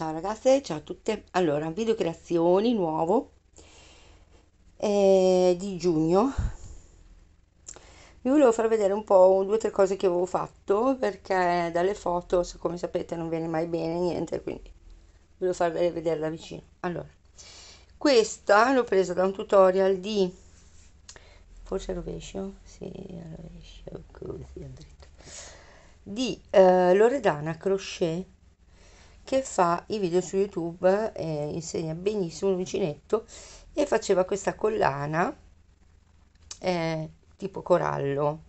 Ciao ragazze, ciao a tutte. Allora, video creazioni nuovo eh, di giugno. Vi volevo far vedere un po' due o tre cose che avevo fatto perché dalle foto, come sapete, non viene mai bene niente, quindi volevo farvele vedere da vicino. Allora, questa l'ho presa da un tutorial di forse rovescio, sì, rovescio così, dritto. Di eh, Loredana Crochet che fa i video su YouTube, eh, insegna benissimo l'uncinetto e faceva questa collana eh, tipo corallo.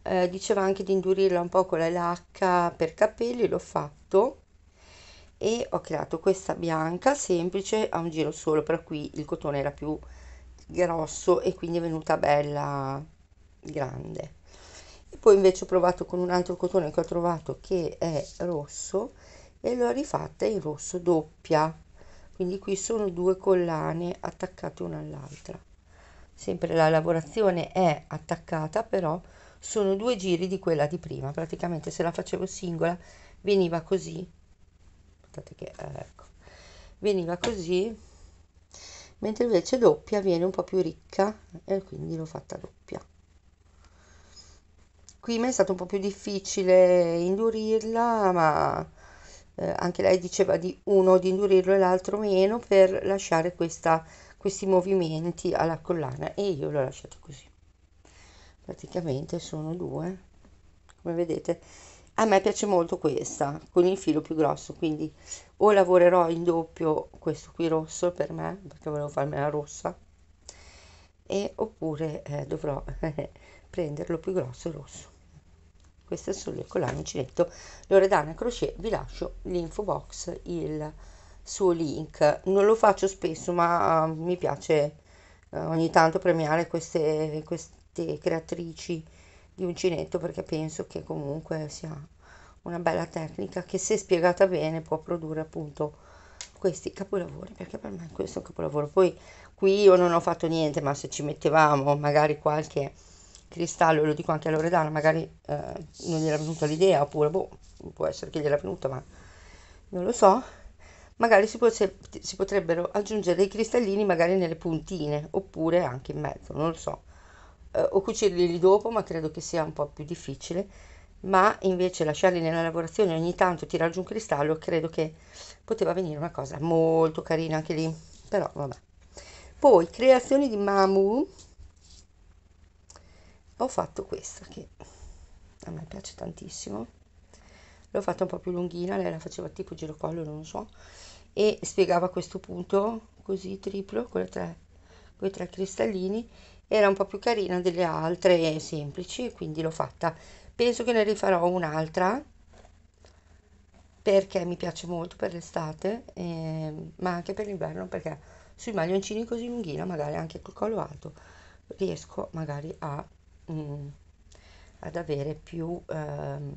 Eh, diceva anche di indurirla un po' con la lacca per capelli, l'ho fatto e ho creato questa bianca semplice a un giro solo, però qui il cotone era più grosso e quindi è venuta bella grande. E poi invece ho provato con un altro cotone che ho trovato che è rosso e l'ho rifatta in rosso doppia quindi qui sono due collane attaccate una all'altra sempre la lavorazione è attaccata però sono due giri di quella di prima praticamente se la facevo singola veniva così aspettate che eh, ecco veniva così mentre invece doppia viene un po più ricca e quindi l'ho fatta doppia qui mi è stato un po più difficile indurirla ma eh, anche lei diceva di uno di indurirlo e l'altro meno per lasciare questa, questi movimenti alla collana e io l'ho lasciato così praticamente sono due come vedete a me piace molto questa con il filo più grosso quindi o lavorerò in doppio questo qui rosso per me perché volevo farmela rossa e oppure eh, dovrò prenderlo più grosso rosso queste sono le collane Cinetto Loredana Crochet vi lascio l'info box il suo link non lo faccio spesso ma uh, mi piace uh, ogni tanto premiare queste, queste creatrici di uncinetto perché penso che comunque sia una bella tecnica che se spiegata bene può produrre appunto questi capolavori perché per me questo è un capolavoro poi qui io non ho fatto niente ma se ci mettevamo magari qualche cristallo, lo dico anche a Loredana, magari eh, non gli era venuta l'idea, oppure boh, può essere che gli era venuta, ma non lo so. Magari si, potre, si, potrebbero aggiungere dei cristallini magari nelle puntine, oppure anche in mezzo, non lo so. Eh, o cucirli lì dopo, ma credo che sia un po' più difficile. Ma invece lasciarli nella lavorazione ogni tanto tirare giù un cristallo, credo che poteva venire una cosa molto carina anche lì. Però vabbè. Poi, creazioni di Mamu, ho fatto questa che a me piace tantissimo l'ho fatta un po' più lunghina lei la faceva tipo girocollo non so e spiegava questo punto così triplo con, tre, con tre cristallini era un po' più carina delle altre semplici quindi l'ho fatta penso che ne rifarò un'altra perché mi piace molto per l'estate eh, ma anche per l'inverno perché sui maglioncini così lunghina magari anche col collo alto riesco magari a mh, mm. ad avere più, ehm,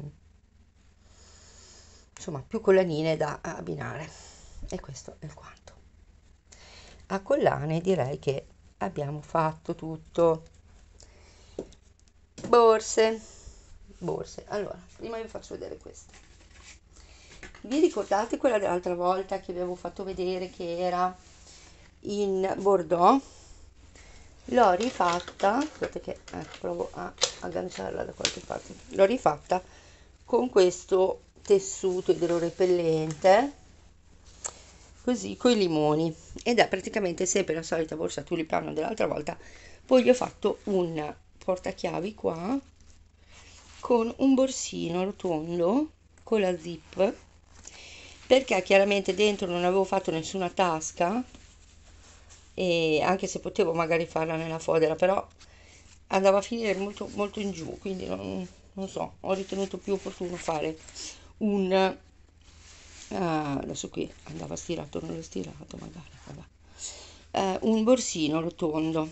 insomma, più collanine da abbinare. E questo è il quanto. A collane direi che abbiamo fatto tutto. Borse, borse. Allora, prima vi faccio vedere questa. Vi ricordate quella dell'altra volta che vi avevo fatto vedere che era in Bordeaux? l'ho rifatta aspetta che ecco, provo a agganciarla da qualche parte l'ho rifatta con questo tessuto idrorepellente così con i limoni ed è praticamente sempre la solita borsa tulipano dell'altra volta poi gli ho fatto un portachiavi qua con un borsino rotondo con la zip perché chiaramente dentro non avevo fatto nessuna tasca e anche se potevo magari farla nella fodera, però andava a finire molto, molto in giù, quindi non, non so, ho ritenuto più opportuno fare un... Uh, adesso qui andava stirato, non l'ho stirato magari, uh, un borsino rotondo.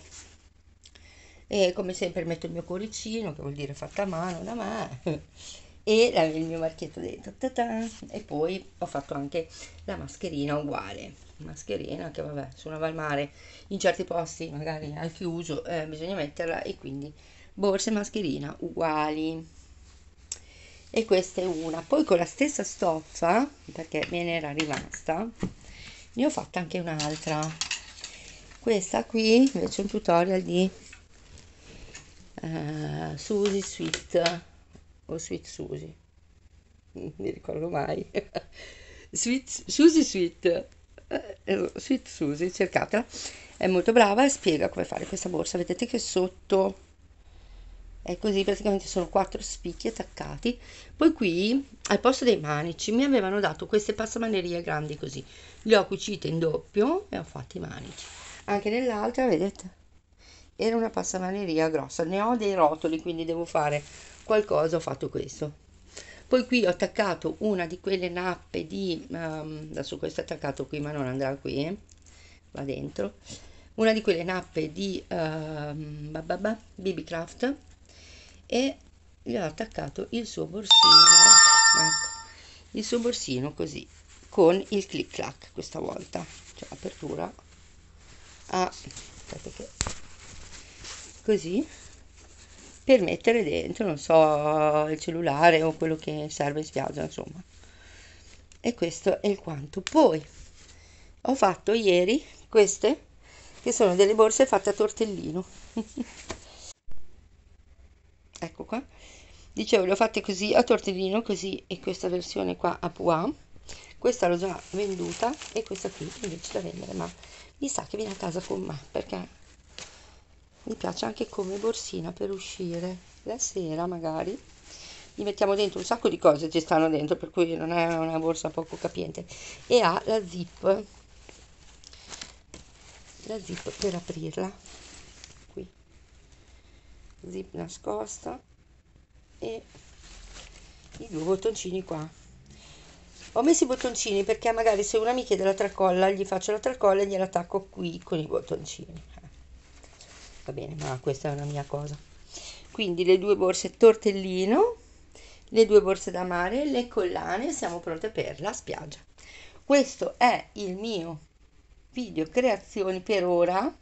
E come sempre metto il mio cuoricino, che vuol dire fatta a mano da me, e il mio marchetto dentro. Ta-ta. E poi ho fatto anche la mascherina uguale mascherina che vabbè, suonava al mare in certi posti magari al chiuso eh, bisogna metterla e quindi borsa e mascherina uguali e questa è una poi con la stessa stoffa perché me ne era rimasta ne ho fatta anche un'altra questa qui invece è un tutorial di uh, eh, Susi Sweet o Sweet Susi non mi ricordo mai Sweet, Susi Sweet eh, sweet Susie, cercatela, è molto brava e spiega come fare questa borsa. Vedete che sotto è così, praticamente sono quattro spicchi attaccati. Poi qui, al posto dei manici, mi avevano dato queste passamanerie grandi così. Le ho cucite in doppio e ho fatto i manici. Anche nell'altra, vedete? Era una passamaneria grossa. Ne ho dei rotoli, quindi devo fare qualcosa. Ho fatto questo poi qui ho attaccato una di quelle nappe di um, adesso questo è attaccato qui ma non andrà qui eh? va dentro una di quelle nappe di uh, ehm, bababa, BB Craft e gli ho attaccato il suo borsino ecco, il suo borsino così con il click clack questa volta cioè apertura a aspetta che così per mettere dentro, non so, il cellulare o quello che serve in spiaggia, insomma. E questo è il quanto. Poi ho fatto ieri queste che sono delle borse fatte a tortellino. ecco qua. Dicevo, le ho fatte così a tortellino, così e questa versione qua a pois. Questa l'ho già venduta e questa qui invece da vendere, ma mi sa che viene a casa con me perché mi piace anche come borsina per uscire la sera magari gli mettiamo dentro un sacco di cose ci stanno dentro per cui non è una borsa poco capiente e ha la zip la zip per aprirla qui zip nascosta e i due bottoncini qua ho messo i bottoncini perché magari se una mi chiede la tracolla gli faccio la tracolla e gliela attacco qui con i bottoncini va bene ma questa è una mia cosa quindi le due borse tortellino le due borse da mare le collane siamo pronte per la spiaggia questo è il mio video creazioni per ora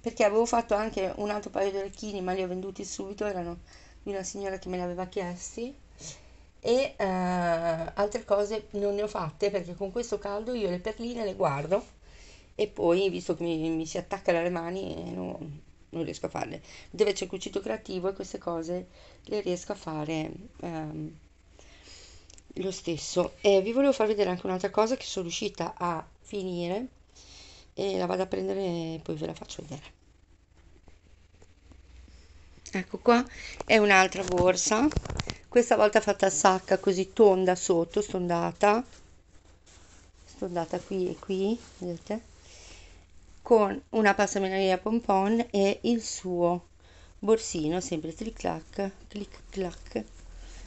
perché avevo fatto anche un altro paio di orecchini ma li ho venduti subito erano di una signora che me li aveva chiesti e uh, altre cose non ne ho fatte perché con questo caldo io le perline le guardo e poi visto che mi, mi si attaccano le mani non, non riesco a farle. Dove c'è il cucito creativo e queste cose le riesco a fare ehm, lo stesso. E vi volevo far vedere anche un'altra cosa che sono riuscita a finire e la vado a prendere e poi ve la faccio vedere. Ecco qua è un'altra borsa, questa volta fatta a sacca così tonda sotto, stondata, stondata qui e qui, vedete? con una passamania pompon e il suo borsino sempre clic clac clic clac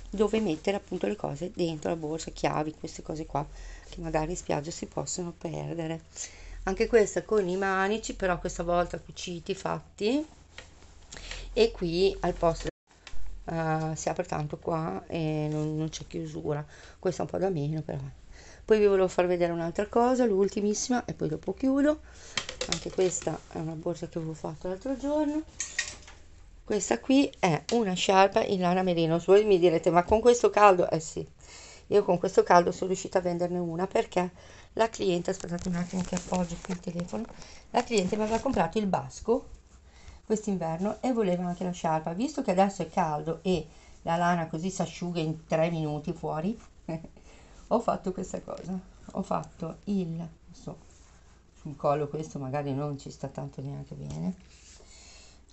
dove mettere appunto le cose dentro la borsa chiavi queste cose qua che magari in spiaggia si possono perdere anche questa con i manici però questa volta cuciti fatti e qui al posto uh, si apre tanto qua e non, non c'è chiusura questa un po' da meno però poi vi volevo far vedere un'altra cosa l'ultimissima e poi dopo chiudo anche questa è una borsa che avevo fatto l'altro giorno questa qui è una sciarpa in lana merino voi mi direte ma con questo caldo eh sì io con questo caldo sono riuscita a venderne una perché la cliente aspettate un attimo che appoggio qui il telefono la cliente mi aveva comprato il basco quest'inverno e voleva anche la sciarpa visto che adesso è caldo e la lana così si asciuga in tre minuti fuori ho fatto questa cosa ho fatto il so, in collo questo magari non ci sta tanto neanche bene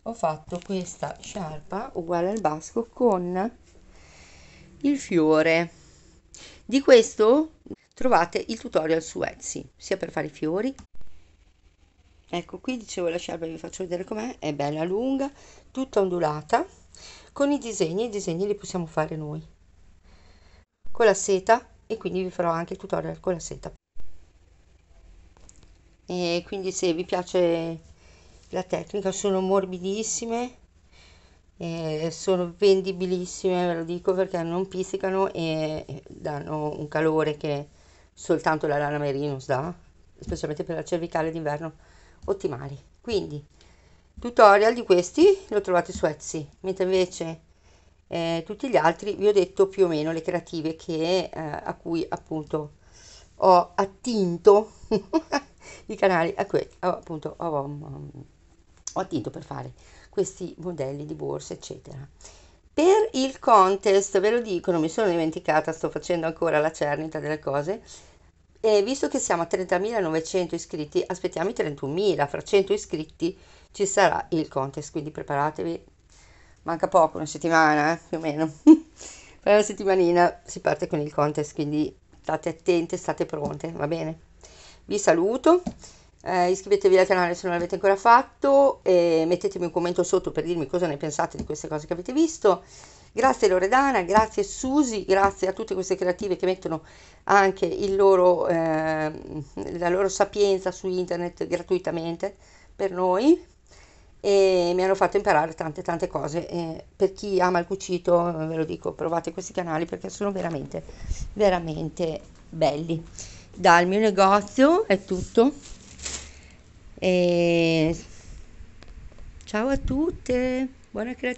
ho fatto questa sciarpa uguale al basco con il fiore di questo trovate il tutorial su Etsy sia per fare i fiori ecco qui dicevo la sciarpa vi faccio vedere com'è è bella lunga tutta ondulata con i disegni i disegni li possiamo fare noi con la seta e quindi vi farò anche il tutorial con la seta e quindi se vi piace la tecnica sono morbidissime sono vendibilissime ve lo dico perché non pizzicano e danno un calore che soltanto la lana merinos dà specialmente per la cervicale d'inverno ottimali quindi tutorial di questi lo trovate su Etsy mentre invece eh, tutti gli altri vi ho detto più o meno le creative che eh, a cui appunto ho attinto i canali a cui appunto ho, um, ho attinto per fare questi modelli di borsa eccetera per il contest ve lo dico non mi sono dimenticata sto facendo ancora la cernita delle cose e visto che siamo a 30.900 iscritti aspettiamo i 31.000 fra 100 iscritti ci sarà il contest quindi preparatevi manca poco una settimana eh, più o meno per una settimanina si parte con il contest quindi state attente state pronte va bene vi saluto. Eh, iscrivetevi al canale se non l'avete ancora fatto e mettetemi un commento sotto per dirmi cosa ne pensate di queste cose che avete visto. Grazie Loredana, grazie Susi, grazie a tutte queste creative che mettono anche loro, eh, la loro sapienza su internet gratuitamente per noi e mi hanno fatto imparare tante tante cose e per chi ama il cucito eh, ve lo dico provate questi canali perché sono veramente veramente belli dal mio negozio è tutto e ciao a tutte buona creatività